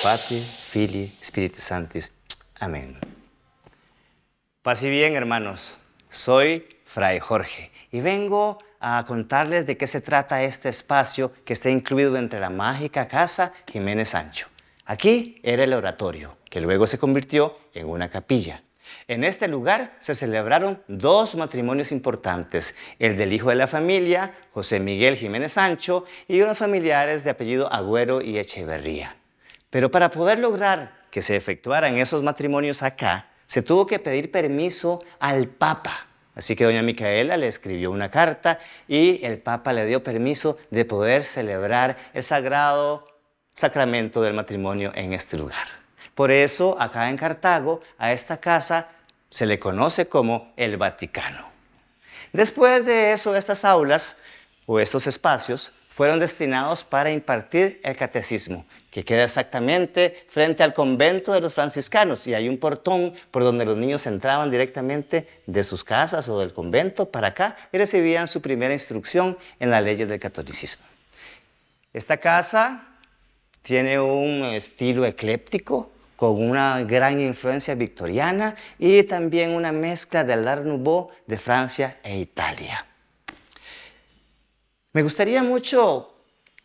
Patri, Fili, Espíritu Santis. Amén. Paz bien, hermanos. Soy Fray Jorge y vengo a contarles de qué se trata este espacio que está incluido entre la mágica casa Jiménez Sancho. Aquí era el oratorio, que luego se convirtió en una capilla. En este lugar se celebraron dos matrimonios importantes, el del hijo de la familia, José Miguel Jiménez Sancho, y unos familiares de apellido Agüero y Echeverría. Pero para poder lograr que se efectuaran esos matrimonios acá, se tuvo que pedir permiso al Papa. Así que doña Micaela le escribió una carta y el Papa le dio permiso de poder celebrar el sagrado sacramento del matrimonio en este lugar. Por eso, acá en Cartago, a esta casa se le conoce como el Vaticano. Después de eso, estas aulas o estos espacios fueron destinados para impartir el catecismo, que queda exactamente frente al convento de los franciscanos y hay un portón por donde los niños entraban directamente de sus casas o del convento para acá y recibían su primera instrucción en las leyes del catolicismo. Esta casa tiene un estilo ecléptico con una gran influencia victoriana y también una mezcla del Art Nouveau de Francia e Italia. Me gustaría mucho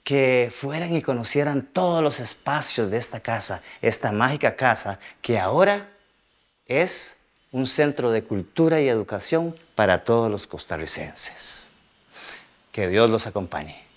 que fueran y conocieran todos los espacios de esta casa, esta mágica casa que ahora es un centro de cultura y educación para todos los costarricenses. Que Dios los acompañe.